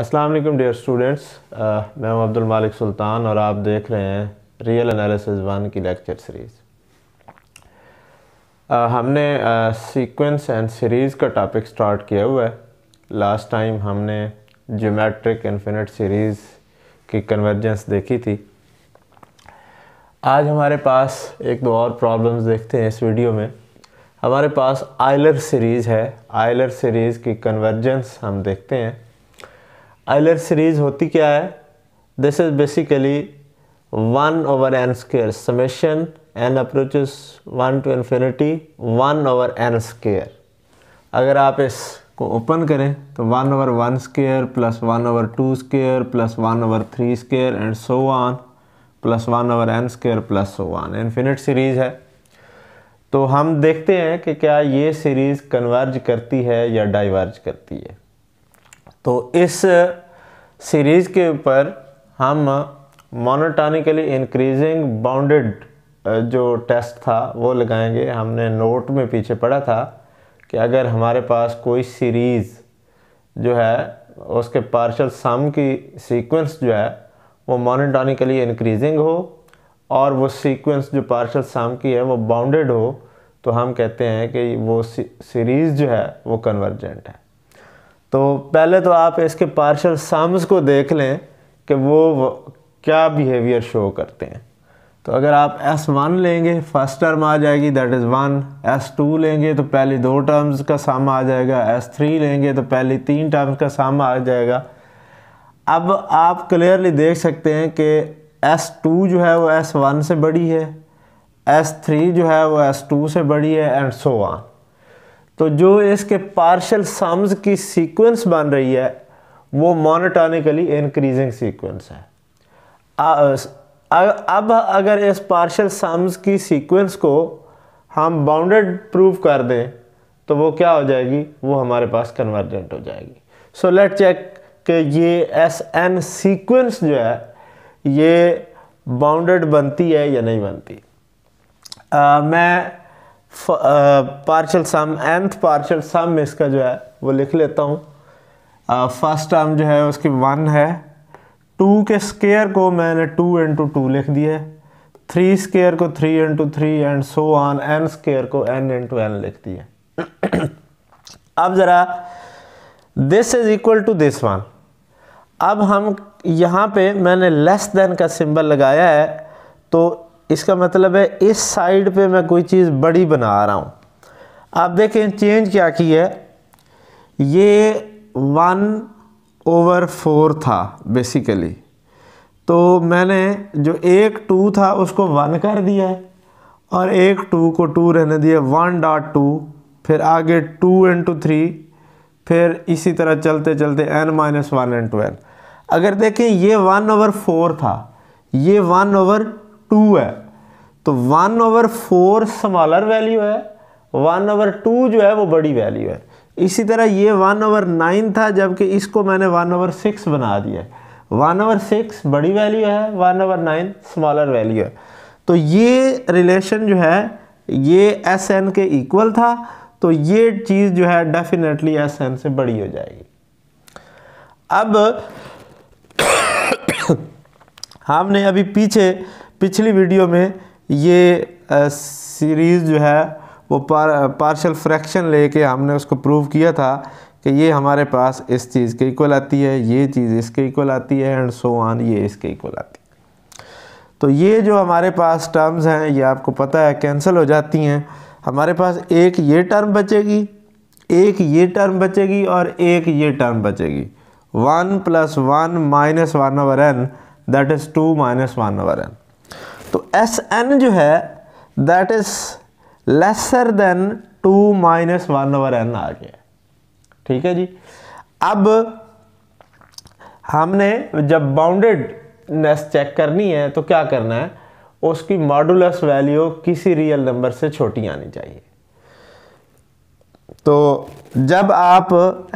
Aslam dear students मैं हूं अब्दुल मालिक सुल्तान और आप देख रहे हैं रियल एनालिसिस वन की लेक्चर सीरीज़ हमने सीक्वेंस एंड सीरीज़ का टॉपिक स्टार्ट किया हुआ है लास्ट टाइम हमने जोमेट्रिक इन्फिनट सीरीज़ की कन्वर्जेंस देखी थी आज हमारे पास एक दो और प्रॉब्लम्स देखते हैं इस वीडियो में हमारे पास आयलर सीरीज़ है आयलर सीरीज़ की कन्वर्जेंस हम देखते हैं आइलर सीरीज होती क्या है this is basically one over n square summation n approach one to infinity one over n square अगर आप इस को ओपन करें तो one over one square plus one over two square plus one over three square and so on plus one over n square plus so on infinite series है तो हम देखते हैं कि क्या ये सीरीज़ कन्वर्ज करती है या डाइवर्ज करती है तो इस सीरीज़ के ऊपर हम मोनोटॉनिकली इंक्रीजिंग बाउंडेड जो टेस्ट था वो लगाएंगे हमने नोट में पीछे पढ़ा था कि अगर हमारे पास कोई सीरीज़ जो है उसके पार्शल सम की सीक्वेंस जो है वो मोनोटॉनिकली इंक्रीजिंग हो और वो सीक्वेंस जो पार्शल सम की है वो बाउंडेड हो तो हम कहते हैं कि वो सीरीज़ जो है वो कन्वर्जेंट है तो पहले तो आप इसके पार्शल साम्स को देख लें कि वो क्या बिहेवियर शो करते हैं तो अगर आप एस वन लेंगे फर्स्ट टर्म आ जाएगी that is one s two लेंगे तो पहली दो टर्म्स का साम आ जाएगा एस थ्री लेंगे तो पहली तीन टर्म्स का साम आ जाएगा अब आप क्लियरली देख सकते हैं कि एस टू जो है वो एस वन से बड़ी है एस थ्री जो है वो एस टू से बड़ी है एंड सो वन तो जो इसके पार्शल सम्स की सीक्वेंस बन रही है वो मोनोटोनिकली इंक्रीजिंग सीक्वेंस है अब अगर इस पार्शल सम्स की सीक्वेंस को हम बाउंडेड प्रूव कर दें तो वो क्या हो जाएगी वो हमारे पास कन्वर्जेंट हो जाएगी सो लेट चेक कि ये एस एन सीक्वेंस जो है ये बाउंडेड बनती है या नहीं बनती आ, मैं partial sum nth partial sum इसका जो है वो लिख लेता हूँ फर्स्ट टर्म जो है उसकी वन है टू के स्केयर को मैंने टू इंटू टू लिख दिया है थ्री स्केयर को three into three and so on n square को एन इंटू एन लिख दिया अब ज़रा this is equal to this one अब हम यहाँ पे मैंने लेस देन का सिंबल लगाया है तो इसका मतलब है इस साइड पे मैं कोई चीज़ बड़ी बना रहा हूँ आप देखें चेंज क्या की है ये वन ओवर फोर था बेसिकली तो मैंने जो एक टू था उसको वन कर दिया है और एक टू को टू रहने दिया वन डॉट टू फिर आगे टू इंटू थ्री फिर इसी तरह चलते चलते n minus one and n अगर देखें ये वन ओवर फोर था ये वन ओवर टू है तो one over four smaller value है वन ओवर टू जो है वो बड़ी वैल्यू है इसी तरह ये वन ओवर नाइन था जबकि इसको मैंने वन ओवर सिक्स बना दिया वन ओवर सिक्स बड़ी वैल्यू है one over nine smaller value है तो ये रिलेशन जो है ये एस एन के इक्वल था तो ये चीज़ जो है डेफिनेटली एस एन से बड़ी हो जाएगी अब हमने अभी पीछे पिछली वीडियो में ये सीरीज़ जो है वो पार पार्शल फ्रैक्शन लेके हमने उसको प्रूव किया था कि ये हमारे पास इस चीज़ के इक्वल आती है ये चीज़ इसके इक्वल आती है एंड सो ऑन ये इसके इक्वल आती है तो ये जो हमारे पास टर्म्स हैं ये आपको पता है कैंसिल हो जाती हैं हमारे पास एक ये टर्म बचेगी एक ये टर्म बचेगी और एक ये टर्म बचेगी one plus one minus one over n that is two minus one over n तो एस एन जो है that is lesser than two minus one over n आ गया ठीक है जी अब हमने जब बाउंडेडनेस चेक करनी है तो क्या करना है उसकी मॉडुलस वैल्यू किसी रियल नंबर से छोटी आनी चाहिए तो जब आप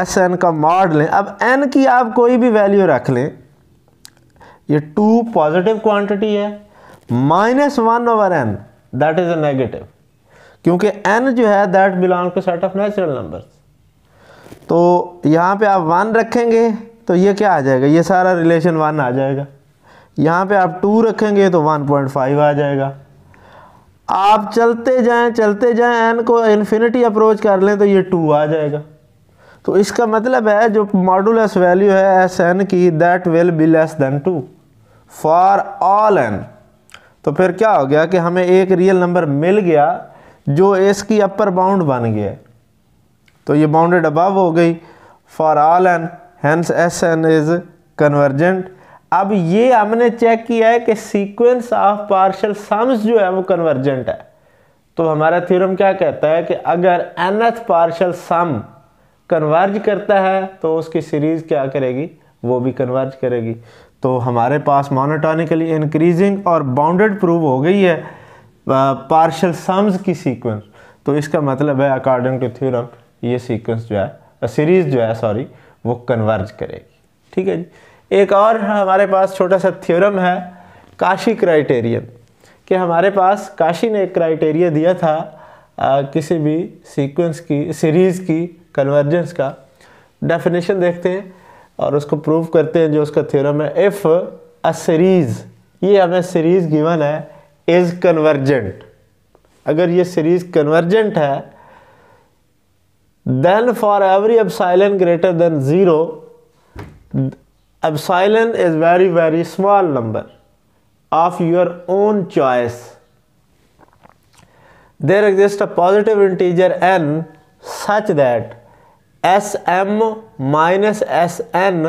एस एन का मॉड लें अब एन की आप कोई भी वैल्यू रख लें ये टू पॉजिटिव क्वांटिटी है minus one over n that is negative negative क्योंकि एन जो है that belong to set of natural number तो यहाँ पे आप वन रखेंगे तो ये क्या आ जाएगा ये सारा रिलेशन वन आ जाएगा यहाँ पे आप टू रखेंगे तो वन पॉइंट फाइव आ जाएगा आप चलते जाएं चलते जाएं एन को इन्फिनिटी अप्रोच कर लें तो ये टू आ जाएगा तो इसका मतलब है जो मॉडुलस वैल्यू है एस एन की that will be less than two for all n तो फिर क्या हो गया कि हमें एक रियल नंबर मिल गया जो एस की अपर बाउंड बन गया तो ये बाउंडेड अबव हो गई for all n hence s n is convergent अब ये हमने चेक किया है कि सीक्वेंस ऑफ पार्शल सम्स जो है वो कन्वर्जेंट है तो हमारा थ्योरम क्या कहता है कि अगर एन एथ पार्शल सम कन्वर्ज करता है तो उसकी सीरीज़ क्या करेगी वो भी कन्वर्ज करेगी तो हमारे पास मोनोटोनिकली इंक्रीजिंग और बाउंडेड प्रूव हो गई है पार्शल सम्स की सीक्वेंस तो इसका मतलब है अकॉर्डिंग टू थ्योरम ये सीक्वेंस जो है सीरीज़ जो है सॉरी वो कन्वर्ज करेगी ठीक है जी एक और हमारे पास छोटा सा थ्योरम है काशी क्राइटेरियन कि हमारे पास काशी ने एक क्राइटेरिया दिया था आ, किसी भी सीक्वेंस की सीरीज़ की कन्वर्जेंस का डेफिनेशन देखते हैं और उसको प्रूव करते हैं जो उसका थ्योरम है इफ़ अ सीरीज़ ये हमें सीरीज़ गिवन है इज़ कन्वर्जेंट अगर ये सीरीज़ कन्वर्जेंट है then for every epsilon greater than zero epsilon is very very small number of your own choice there exist a positive integer n such that s m minus s n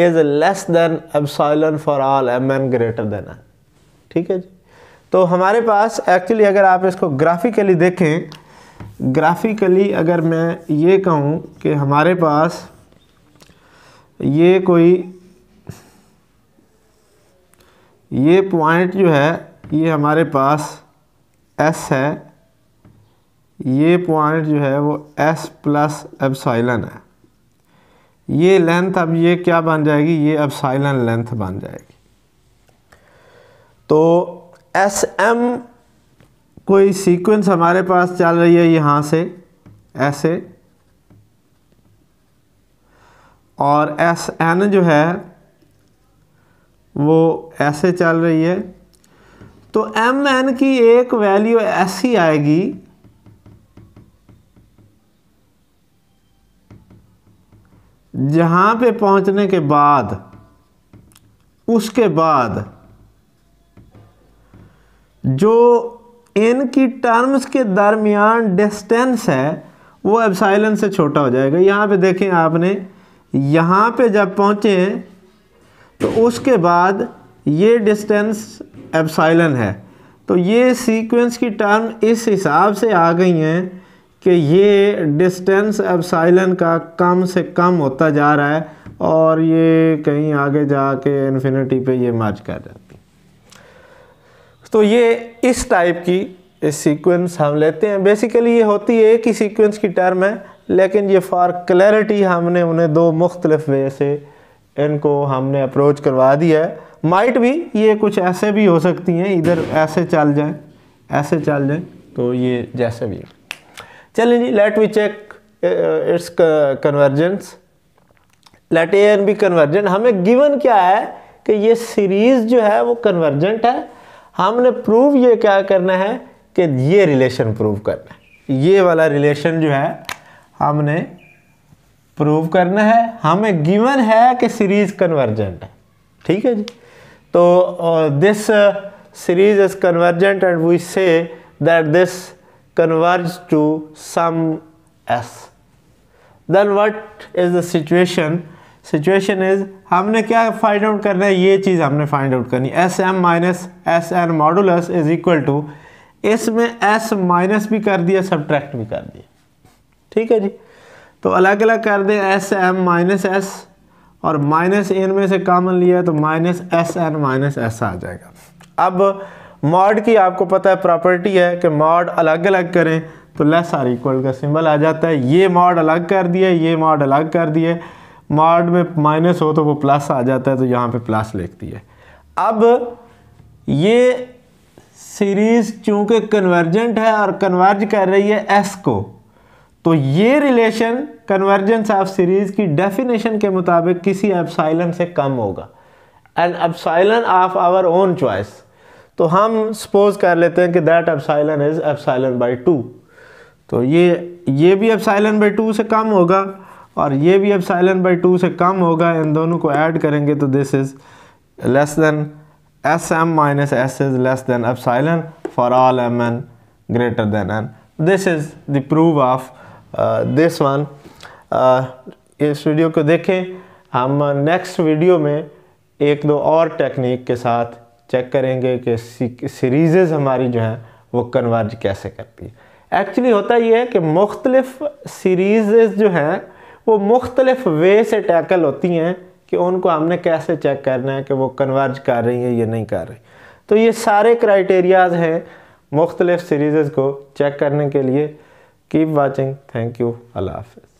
is less than epsilon for all m n greater than n ठीक है जी तो हमारे पास actually अगर आप इसको graphically देखें graphically अगर मैं ये कहूँ कि हमारे पास ये कोई ये पॉइंट जो है ये हमारे पास एस है ये पॉइंट जो है वो एस प्लस एबसाइलन है ये लेंथ अब ये क्या बन जाएगी ये एबसाइलन लेंथ बन जाएगी तो एस एम कोई सीक्वेंस हमारे पास चल रही है यहाँ से ऐसे और एस एन जो है वो ऐसे चल रही है तो एम एन की एक वैल्यू ऐसी आएगी जहाँ पे पहुँचने के बाद उसके बाद जो एन की टर्म्स के दरमियान डिस्टेंस है वो एबसाइलन से छोटा हो जाएगा यहाँ पे देखें आपने यहाँ पे जब पहुँचे तो उसके बाद ये डिस्टेंस एबसाइलन है तो ये सीक्वेंस की टर्म इस हिसाब से आ गई हैं कि ये डिस्टेंस अब साइलन का कम से कम होता जा रहा है और ये कहीं आगे जा के इन्फिनिटी पे ये मार्च कर जाती तो ये इस टाइप की सीक्वेंस हम लेते हैं बेसिकली ये होती है एक ही सीक्वेंस की टर्म है लेकिन ये फॉर क्लैरिटी हमने उन्हें दो मुख्तलफ वे से इनको हमने अप्रोच करवा दिया है माइट भी ये कुछ ऐसे भी हो सकती हैं इधर ऐसे चल जाए ऐसे चल जाए तो ये जैसे भी है चलें जी let we check its convergence let a n be convergent हमें गिवन क्या है कि ये सीरीज जो है वो कन्वर्जेंट है हमने प्रूव ये क्या करना है कि ये रिलेशन प्रूव करना है ये वाला रिलेशन जो है हमने प्रूव करना है हमें गिवन है कि सीरीज कन्वर्जेंट है ठीक है जी तो this series is convergent and we say that this converges to some s then what is the situation situation is हमने क्या फाइंड आउट करना है ये चीज़ हमने फाइंड आउट करनी s m minus s n modulus is equal to इसमें s minus भी कर दिया सब्ट्रैक्ट भी कर दिया ठीक है जी तो अलग अलग कर दें एस एम माइनस एस और माइनस एन में से कॉमन लिया तो minus s n minus s आ जाएगा अब मॉड की आपको पता है प्रॉपर्टी है कि मॉड अलग अलग करें तो लेस आर इक्वल का सिंबल आ जाता है ये मॉड अलग कर दिया ये मॉड अलग कर दिए मॉड में माइनस हो तो वो प्लस आ जाता है तो यहाँ पे प्लस लिख दिया अब ये सीरीज़ चूँकि कन्वर्जेंट है और कन्वर्ज कर रही है एस को तो ये रिलेशन कन्वर्जेंस ऑफ सीरीज़ की डेफिनेशन के मुताबिक किसी एबसाइलन से कम होगा n epsilon of our own choice तो हम सपोज कर लेते हैं कि that epsilon is epsilon by two तो ये ये भी एप्साइलन बाई टू से कम होगा और ये भी एप्साइलन बाई टू से कम होगा इन दोनों को ऐड करेंगे तो this is less than s m minus s is less than epsilon for all m n greater than n this is the proof of this one इस वीडियो को देखें हम नेक्स्ट वीडियो में एक दो और टेक्निक के साथ चेक करेंगे कि सीरीज़ हमारी जो हैं वो कन्वर्ज कैसे करती है एक्चुअली होता ये है कि मुख्तलिफ सीरीज़ जो हैं वो मुख्तलफ़ वे से टैकल होती हैं कि उनको हमने कैसे चेक करना है कि वो कन्वर्ज कर रही हैं या नहीं कर रही तो ये सारे क्राइटेरियाज़ हैं मुख्तलिफ़ सीरीज़ को चेक करने के लिए कीप वाचिंग थैंक यू अल्लाह हाफ